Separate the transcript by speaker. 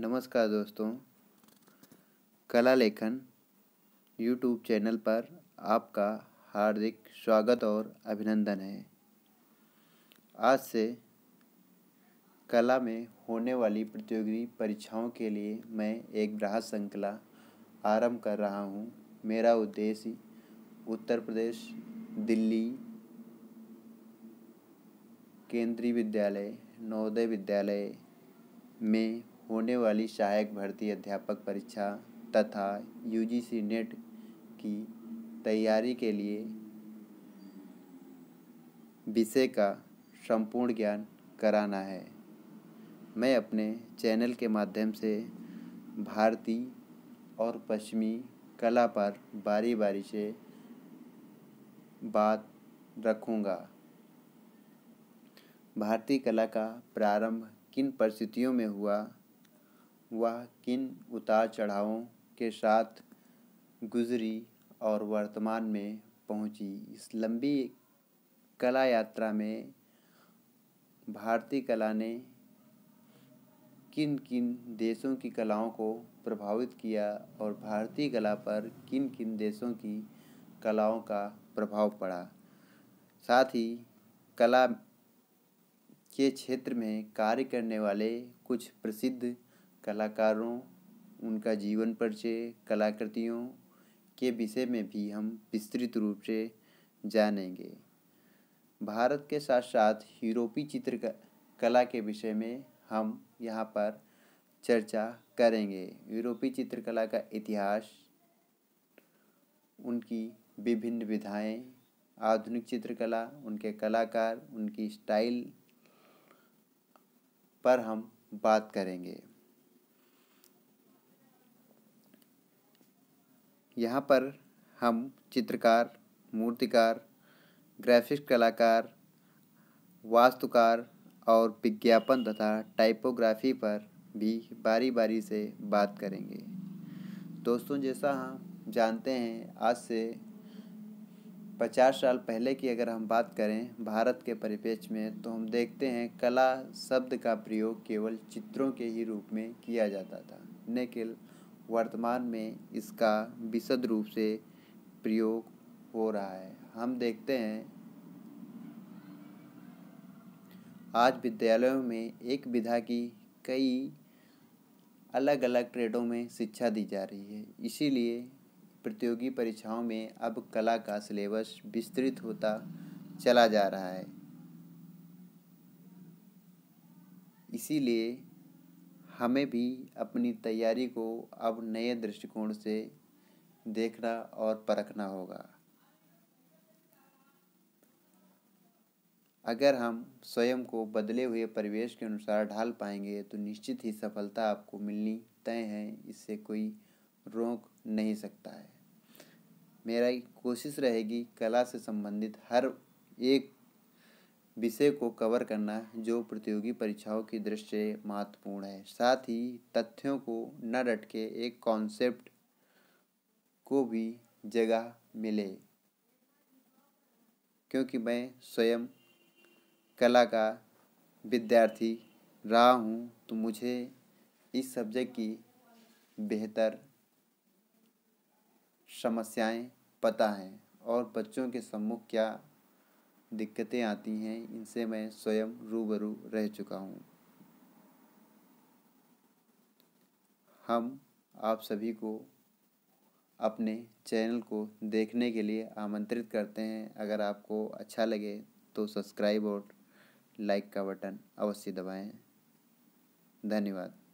Speaker 1: नमस्कार दोस्तों कला लेखन यूट्यूब चैनल पर आपका हार्दिक स्वागत और अभिनंदन है आज से कला में होने वाली प्रतियोगी परीक्षाओं के लिए मैं एक ग्राह श्रृंखला आरंभ कर रहा हूं। मेरा उद्देश्य उत्तर प्रदेश दिल्ली केंद्रीय विद्यालय नवोदय विद्यालय में होने वाली सहायक भर्ती अध्यापक परीक्षा तथा यूजीसी नेट e की तैयारी के लिए विषय का संपूर्ण ज्ञान कराना है मैं अपने चैनल के माध्यम से भारतीय और पश्चिमी कला पर बारी बारी से बात रखूंगा भारतीय कला का प्रारंभ किन परिस्थितियों में हुआ वह किन उतार चढ़ावों के साथ गुजरी और वर्तमान में पहुंची इस लंबी कला यात्रा में भारतीय कला ने किन किन देशों की कलाओं को प्रभावित किया और भारतीय कला पर किन किन देशों की कलाओं का प्रभाव पड़ा साथ ही कला के क्षेत्र में कार्य करने वाले कुछ प्रसिद्ध कलाकारों उनका जीवन परिचय कलाकृतियों के विषय में भी हम विस्तृत रूप से जानेंगे भारत के साथ साथ यूरोपीय चित्र कला के विषय में हम यहाँ पर चर्चा करेंगे यूरोपीय चित्रकला का इतिहास उनकी विभिन्न विधाएं आधुनिक चित्रकला उनके कलाकार उनकी स्टाइल पर हम बात करेंगे यहाँ पर हम चित्रकार मूर्तिकार ग्राफिक कलाकार वास्तुकार और विज्ञापन तथा टाइपोग्राफी पर भी बारी बारी से बात करेंगे दोस्तों जैसा हम जानते हैं आज से पचास साल पहले की अगर हम बात करें भारत के परिप्रेक्ष्य में तो हम देखते हैं कला शब्द का प्रयोग केवल चित्रों के ही रूप में किया जाता था न केवल वर्तमान में इसका विशद रूप से प्रयोग हो रहा है हम देखते हैं आज विद्यालयों में एक विधा की कई अलग अलग ट्रेडों में शिक्षा दी जा रही है इसीलिए प्रतियोगी परीक्षाओं में अब कला का सिलेबस विस्तृत होता चला जा रहा है इसीलिए हमें भी अपनी तैयारी को अब नए दृष्टिकोण से देखना और परखना होगा अगर हम स्वयं को बदले हुए परिवेश के अनुसार ढाल पाएंगे तो निश्चित ही सफलता आपको मिलनी तय है इससे कोई रोक नहीं सकता है मेरा कोशिश रहेगी कला से संबंधित हर एक विषय को कवर करना जो प्रतियोगी परीक्षाओं की दृष्टि से महत्वपूर्ण है साथ ही तथ्यों को न रटके एक कॉन्सेप्ट को भी जगह मिले क्योंकि मैं स्वयं कला का विद्यार्थी रहा हूँ तो मुझे इस सब्जेक्ट की बेहतर समस्याएं पता हैं और बच्चों के सम्मुख क्या दिक्कतें आती हैं इनसे मैं स्वयं रूबरू रह चुका हूँ हम आप सभी को अपने चैनल को देखने के लिए आमंत्रित करते हैं अगर आपको अच्छा लगे तो सब्सक्राइब और लाइक का बटन अवश्य दबाएं धन्यवाद